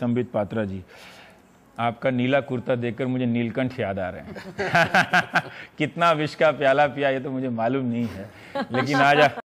संबित पात्रा जी आपका नीला कुर्ता देखकर मुझे नीलकंठ याद आ रहे हैं कितना विष का प्याला पिया ये तो मुझे मालूम नहीं है लेकिन आज